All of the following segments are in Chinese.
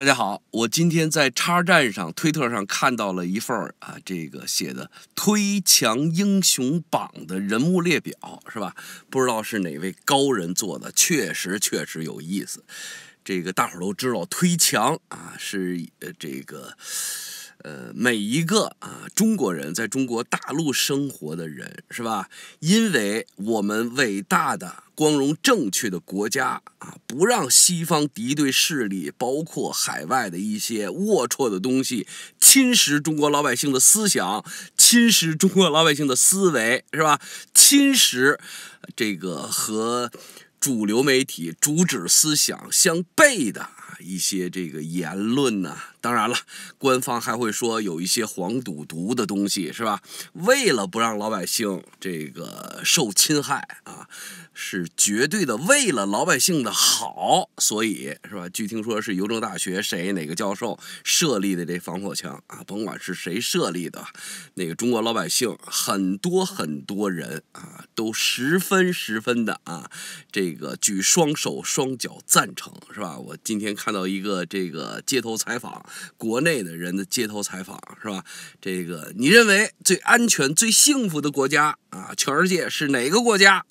大家好，我今天在叉站上、推特上看到了一份啊，这个写的推墙英雄榜的人物列表，是吧？不知道是哪位高人做的，确实确实有意思。这个大伙都知道推墙啊，是这个。呃，每一个啊中国人在中国大陆生活的人是吧？因为我们伟大的、光荣、正确的国家啊，不让西方敌对势力，包括海外的一些龌龊的东西，侵蚀中国老百姓的思想，侵蚀中国老百姓的思维是吧？侵蚀这个和主流媒体、主旨思想相悖的一些这个言论呢？当然了，官方还会说有一些黄赌毒的东西，是吧？为了不让老百姓这个受侵害啊，是绝对的为了老百姓的好，所以是吧？据听说是邮政大学谁哪个教授设立的这防火墙啊，甭管是谁设立的，那个中国老百姓很多很多人啊，都十分十分的啊，这个举双手双脚赞成，是吧？我今天看到一个这个街头采访。国内的人的街头采访是吧？这个你认为最安全、最幸福的国家啊，全世界是哪个国家？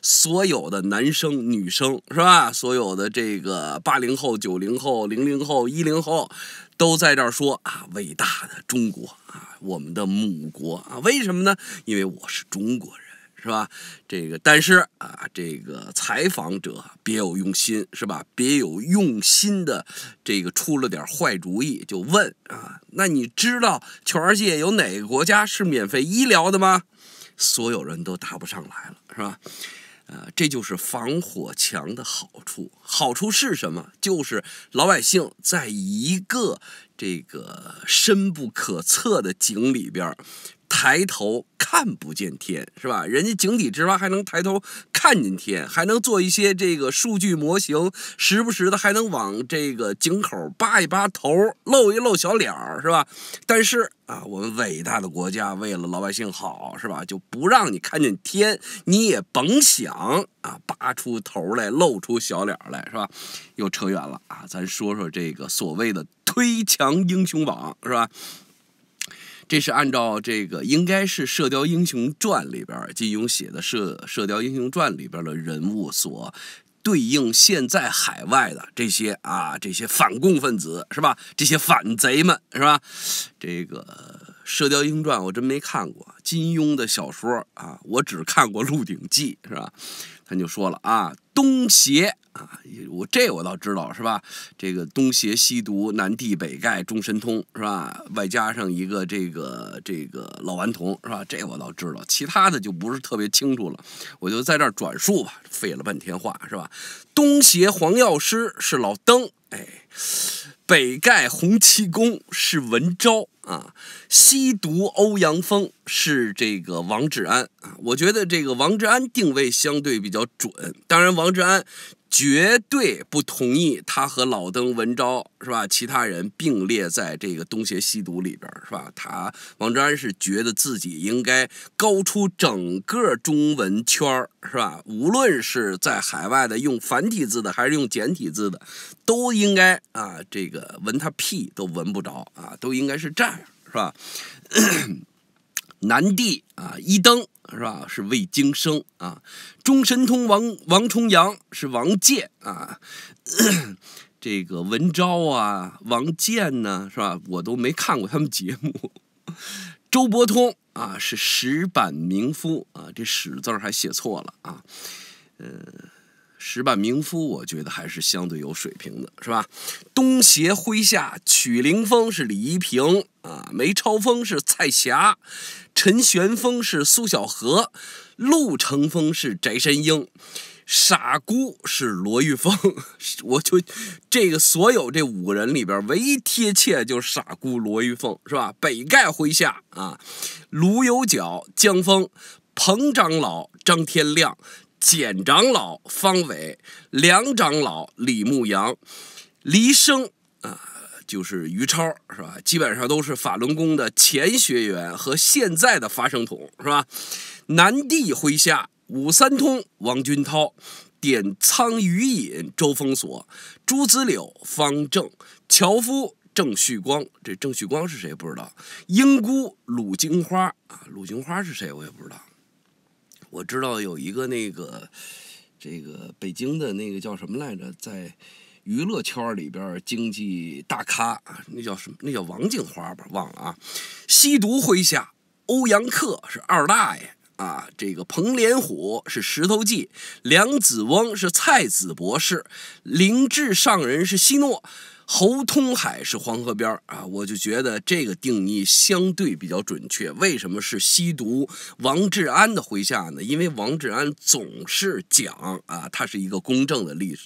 所有的男生、女生是吧？所有的这个八零后、九零后、零零后、一零后都在这儿说啊，伟大的中国啊，我们的母国啊，为什么呢？因为我是中国人。是吧？这个，但是啊，这个采访者别有用心，是吧？别有用心的，这个出了点坏主意，就问啊，那你知道全世界有哪个国家是免费医疗的吗？所有人都答不上来了，是吧？呃，这就是防火墙的好处。好处是什么？就是老百姓在一个这个深不可测的井里边。抬头看不见天是吧？人家井底之蛙还能抬头看见天，还能做一些这个数据模型，时不时的还能往这个井口扒一扒头，露一露小脸儿是吧？但是啊，我们伟大的国家为了老百姓好是吧，就不让你看见天，你也甭想啊扒出头来，露出小脸来是吧？又扯远了啊，咱说说这个所谓的推墙英雄榜是吧？这是按照这个，应该是《射雕英雄传》里边金庸写的《射射雕英雄传》里边的人物所对应现在海外的这些啊，这些反共分子是吧？这些反贼们是吧？这个《射雕英雄传》我真没看过，金庸的小说啊，我只看过《鹿鼎记》是吧？咱就说了啊，东邪啊，我这我倒知道是吧？这个东邪西毒南帝北丐中神通是吧？外加上一个这个这个老顽童是吧？这我倒知道，其他的就不是特别清楚了。我就在这儿转述吧，费了半天话是吧？东邪黄药师是老登，哎，北丐洪七公是文昭。啊，吸毒欧阳锋是这个王志安啊，我觉得这个王志安定位相对比较准，当然王志安。绝对不同意他和老登文昭是吧？其他人并列在这个东邪西毒里边是吧？他王志安是觉得自己应该高出整个中文圈是吧？无论是在海外的用繁体字的还是用简体字的，都应该啊这个闻他屁都闻不着啊，都应该是这样是吧？南帝啊一登。是吧？是魏京生啊，中神通王王重阳是王建啊，这个文昭啊，王建呢是吧？我都没看过他们节目。周伯通啊，是石板名夫啊，这“史”字还写错了啊，嗯。石板明夫，我觉得还是相对有水平的，是吧？东邪麾下曲灵风是李一平啊，梅超风是蔡霞，陈玄风是苏小荷，陆乘风是翟山鹰，傻姑是罗玉凤。我就这个所有这五个人里边，唯一贴切就是傻姑罗玉凤，是吧？北丐麾下啊，卢友脚江峰，彭长老张天亮。简长老方伟、梁长老李牧阳、黎生啊，就是于超，是吧？基本上都是法轮功的前学员和现在的发声筒，是吧？南帝麾下五三通：王军涛、点苍余隐、周封锁、朱子柳、方正、樵夫、郑旭光。这郑旭光是谁？不知道。英姑、鲁金花啊，鲁金花是谁？我也不知道。我知道有一个那个，这个北京的那个叫什么来着，在娱乐圈里边经济大咖啊，那叫什么？那叫王静花吧，忘了啊。吸毒麾下，欧阳克是二大爷啊，这个彭连虎是石头记，梁子翁是蔡子博士，灵智上人是希诺。侯通海是黄河边啊，我就觉得这个定义相对比较准确。为什么是吸毒王志安的麾下呢？因为王志安总是讲啊，他是一个公正的立，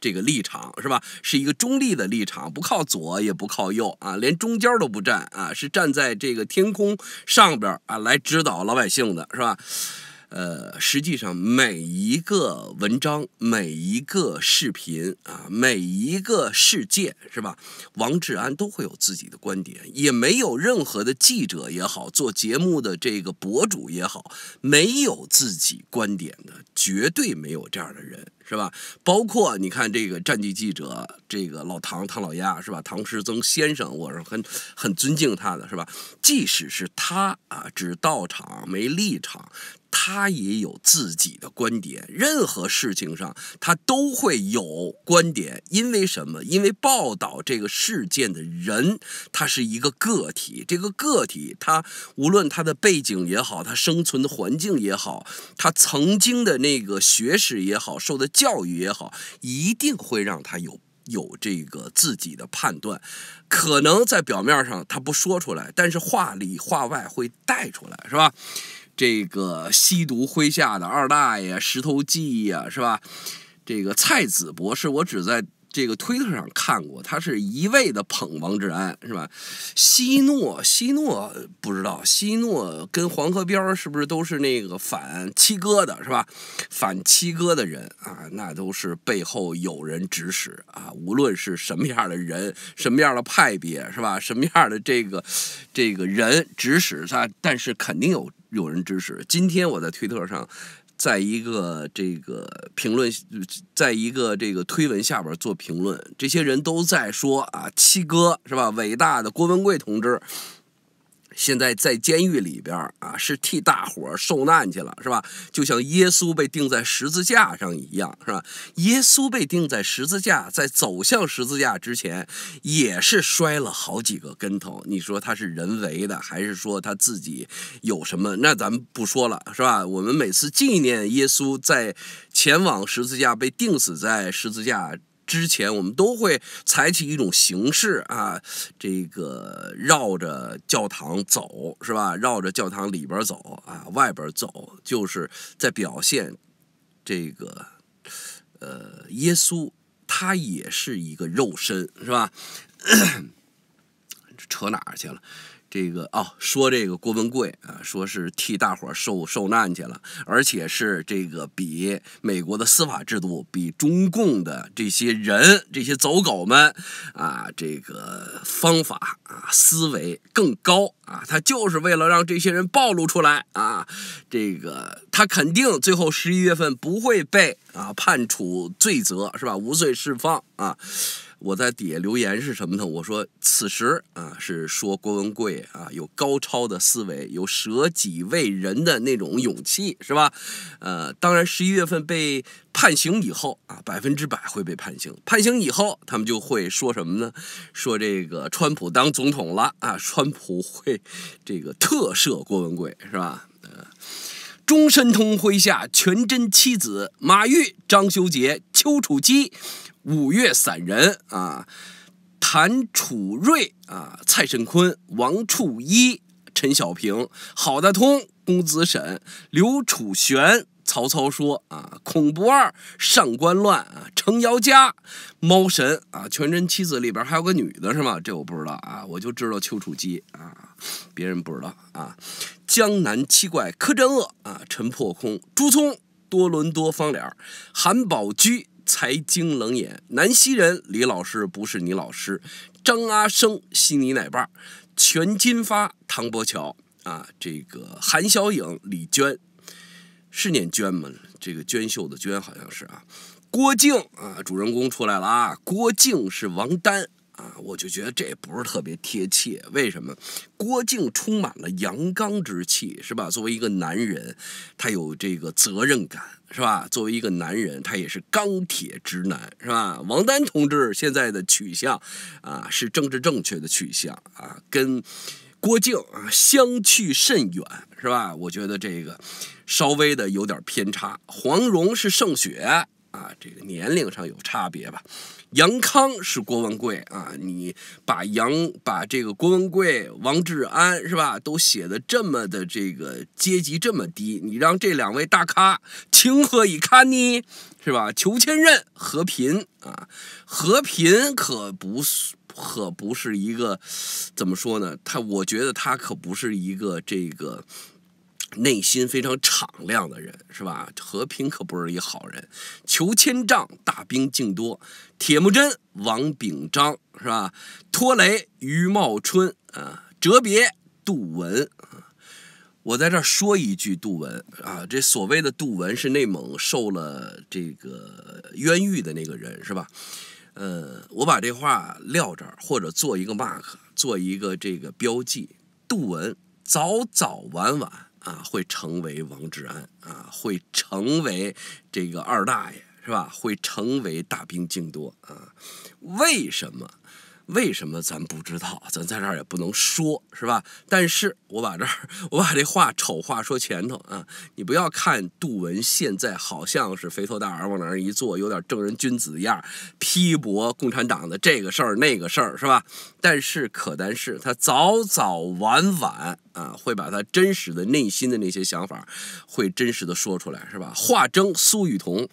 这个立场是吧？是一个中立的立场，不靠左也不靠右啊，连中间都不站啊，是站在这个天空上边啊来指导老百姓的，是吧？呃，实际上每一个文章、每一个视频啊、每一个事件是吧？王志安都会有自己的观点，也没有任何的记者也好，做节目的这个博主也好，没有自己观点的，绝对没有这样的人是吧？包括你看这个战地记者，这个老唐唐老鸭是吧？唐诗曾先生，我是很很尊敬他的是吧？即使是他啊，只到场没立场。他也有自己的观点，任何事情上他都会有观点。因为什么？因为报道这个事件的人，他是一个个体，这个个体他无论他的背景也好，他生存的环境也好，他曾经的那个学识也好，受的教育也好，一定会让他有有这个自己的判断。可能在表面上他不说出来，但是话里话外会带出来，是吧？这个吸毒麾下的二大爷石头记啊，是吧？这个蔡子博士，我只在这个推特上看过，他是一味的捧王志安，是吧？希诺，希诺不知道，希诺跟黄河边是不是都是那个反七哥的，是吧？反七哥的人啊，那都是背后有人指使啊，无论是什么样的人，什么样的派别，是吧？什么样的这个这个人指使他，但是肯定有。有人支持。今天我在推特上，在一个这个评论，在一个这个推文下边做评论，这些人都在说啊，七哥是吧？伟大的郭文贵同志。现在在监狱里边啊，是替大伙受难去了，是吧？就像耶稣被钉在十字架上一样，是吧？耶稣被钉在十字架，在走向十字架之前，也是摔了好几个跟头。你说他是人为的，还是说他自己有什么？那咱们不说了，是吧？我们每次纪念耶稣在前往十字架被钉死在十字架。之前我们都会采取一种形式啊，这个绕着教堂走是吧？绕着教堂里边走啊，外边走，就是在表现这个呃耶稣他也是一个肉身是吧？扯哪儿去了？这个哦，说这个郭文贵啊，说是替大伙受受难去了，而且是这个比美国的司法制度，比中共的这些人这些走狗们啊，这个方法啊思维更高啊，他就是为了让这些人暴露出来啊，这个他肯定最后十一月份不会被啊判处罪责是吧？无罪释放啊。我在底下留言是什么呢？我说此时啊，是说郭文贵啊有高超的思维，有舍己为人的那种勇气，是吧？呃，当然十一月份被判刑以后啊，百分之百会被判刑。判刑以后，他们就会说什么呢？说这个川普当总统了啊，川普会这个特赦郭文贵，是吧？呃，钟申通麾下全真七子：马钰、张修杰、丘处机。五岳散人啊，谭楚瑞啊，蔡振坤、王楚一、陈小平、郝大通、公子沈、刘楚玄。曹操说啊，孔不二、上官乱啊，程瑶家、猫神啊，全真七子里边还有个女的是吗？这我不知道啊，我就知道丘处机啊，别人不知道啊。江南七怪柯镇恶啊，陈破空、朱聪、多伦多方脸、韩宝驹。财经冷眼，南溪人李老师不是你老师，张阿生悉尼奶爸，全金发唐伯乔啊，这个韩小颖李娟，是念娟吗？这个娟秀的娟好像是啊，郭靖啊，主人公出来了啊，郭靖是王丹。啊，我就觉得这也不是特别贴切。为什么？郭靖充满了阳刚之气，是吧？作为一个男人，他有这个责任感，是吧？作为一个男人，他也是钢铁直男，是吧？王丹同志现在的取向啊，是政治正确的取向啊，跟郭靖啊相去甚远，是吧？我觉得这个稍微的有点偏差。黄蓉是胜雪。啊，这个年龄上有差别吧？杨康是郭文贵啊，你把杨把这个郭文贵、王志安是吧，都写的这么的这个阶级这么低，你让这两位大咖情何以堪呢？是吧？裘千仞和平啊，和平可不可不是一个，怎么说呢？他我觉得他可不是一个这个。内心非常敞亮的人是吧？和平可不是一好人。求千丈大兵竟多，铁木真、王秉章是吧？托雷、于茂春啊，哲别、杜文啊。我在这儿说一句，杜文啊，这所谓的杜文是内蒙受了这个冤狱的那个人是吧？呃，我把这话撂这儿，或者做一个 mark，做一个这个标记。杜文早早晚晚。啊，会成为王志安啊，会成为这个二大爷是吧？会成为大兵京多啊？为什么？为什么咱不知道？咱在这儿也不能说，是吧？但是我把这儿，我把这话丑话说前头啊，你不要看杜文现在好像是肥头大耳往那儿一坐，有点正人君子样，批驳共产党的这个事儿那个事儿，是吧？但是可但是他早早晚晚啊，会把他真实的内心的那些想法，会真实的说出来，是吧？化筝，苏雨桐。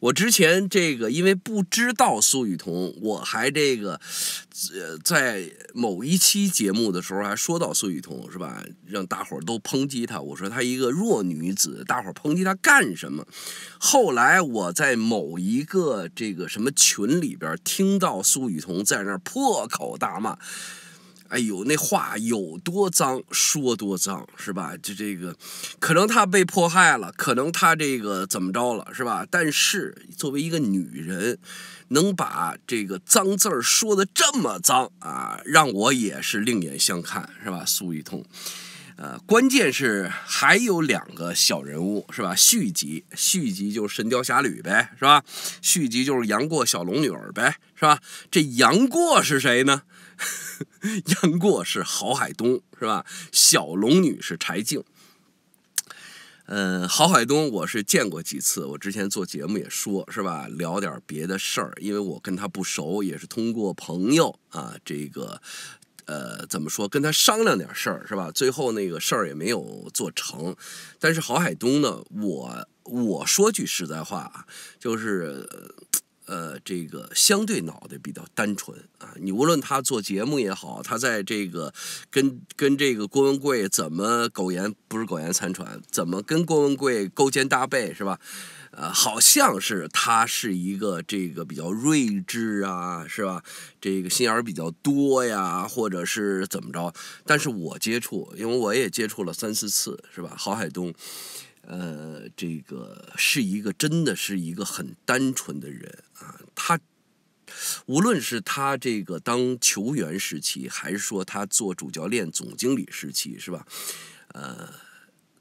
我之前这个，因为不知道苏雨桐，我还这个，在某一期节目的时候还说到苏雨桐，是吧？让大伙儿都抨击她。我说她一个弱女子，大伙儿抨击她干什么？后来我在某一个这个什么群里边听到苏雨桐在那儿破口大骂。哎呦，那话有多脏，说多脏是吧？就这个，可能他被迫害了，可能他这个怎么着了是吧？但是作为一个女人，能把这个脏字儿说的这么脏啊，让我也是另眼相看是吧？苏雨桐，呃，关键是还有两个小人物是吧？续集，续集就是《神雕侠侣》呗是吧？续集就是杨过小龙女儿呗是吧？这杨过是谁呢？杨过是郝海东，是吧？小龙女是柴静。呃，郝海东，我是见过几次。我之前做节目也说，是吧？聊点别的事儿，因为我跟他不熟，也是通过朋友啊，这个呃，怎么说，跟他商量点事儿，是吧？最后那个事儿也没有做成。但是郝海东呢，我我说句实在话啊，就是。呃，这个相对脑袋比较单纯啊，你无论他做节目也好，他在这个跟跟这个郭文贵怎么苟延不是苟延残喘，怎么跟郭文贵勾肩搭背是吧？呃，好像是他是一个这个比较睿智啊，是吧？这个心眼比较多呀，或者是怎么着？但是我接触，因为我也接触了三四次，是吧？郝海东。呃，这个是一个真的是一个很单纯的人啊。他无论是他这个当球员时期，还是说他做主教练、总经理时期，是吧？呃，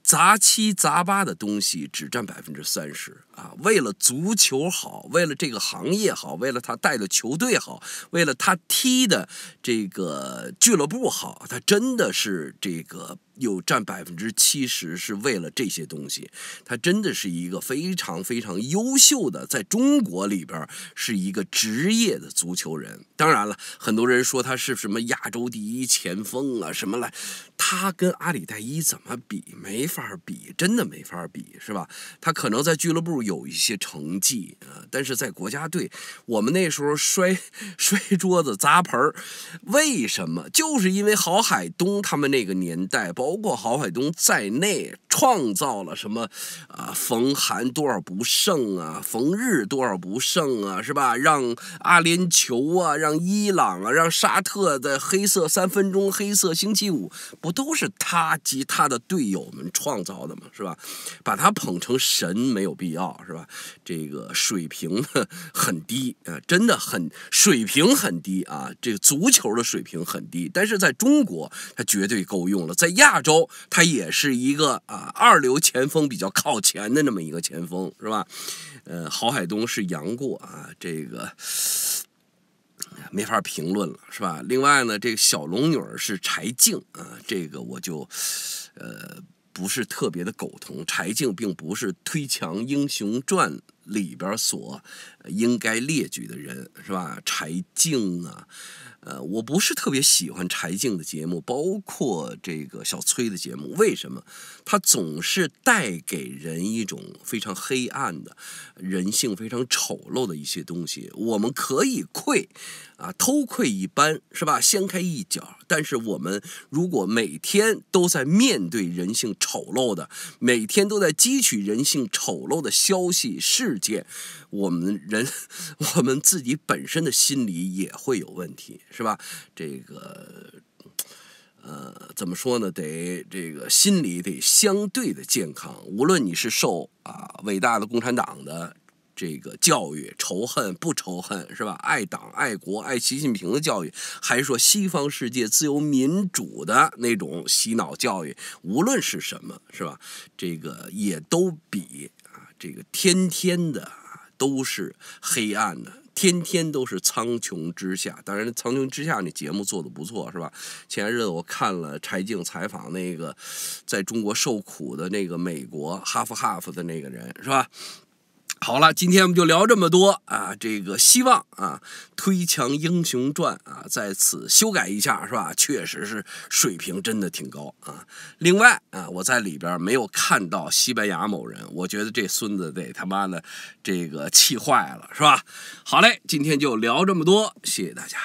杂七杂八的东西只占百分之三十啊。为了足球好，为了这个行业好，为了他带的球队好，为了他踢的这个俱乐部好，他真的是这个。有占百分之七十是为了这些东西，他真的是一个非常非常优秀的，在中国里边是一个职业的足球人。当然了，很多人说他是什么亚洲第一前锋啊什么了，他跟阿里代伊怎么比？没法比，真的没法比，是吧？他可能在俱乐部有一些成绩啊，但是在国家队，我们那时候摔摔桌子砸盆儿，为什么？就是因为郝海东他们那个年代包。包括郝海东在内，创造了什么啊？逢寒多少不胜啊？逢日多少不胜啊？是吧？让阿联酋啊，让伊朗啊，让沙特的黑色三分钟、黑色星期五，不都是他及他的队友们创造的吗？是吧？把他捧成神没有必要，是吧？这个水平很低啊，真的很水平很低啊！这个足球的水平很低，但是在中国，他绝对够用了，在亚。周他也是一个啊二流前锋比较靠前的那么一个前锋是吧？呃，郝海东是杨过啊，这个没法评论了是吧？另外呢，这个小龙女是柴静啊，这个我就呃不是特别的苟同，柴静并不是推强英雄传。里边所应该列举的人是吧？柴静啊，呃，我不是特别喜欢柴静的节目，包括这个小崔的节目，为什么？他总是带给人一种非常黑暗的人性，非常丑陋的一些东西。我们可以愧。啊，偷窥一般是吧？掀开一角，但是我们如果每天都在面对人性丑陋的，每天都在汲取人性丑陋的消息、事件，我们人，我们自己本身的心理也会有问题，是吧？这个，呃，怎么说呢？得这个心理得相对的健康，无论你是受啊伟大的共产党的。这个教育仇恨不仇恨是吧？爱党爱国爱习近平的教育，还是说西方世界自由民主的那种洗脑教育？无论是什么是吧？这个也都比啊，这个天天的都是黑暗的，天天都是苍穹之下。当然，苍穹之下那节目做的不错是吧？前日子我看了柴静采访那个在中国受苦的那个美国哈佛哈佛的那个人是吧？好了，今天我们就聊这么多啊！这个希望啊，《推墙英雄传》啊，在此修改一下是吧？确实是水平真的挺高啊。另外啊，我在里边没有看到西班牙某人，我觉得这孙子得他妈的这个气坏了是吧？好嘞，今天就聊这么多，谢谢大家。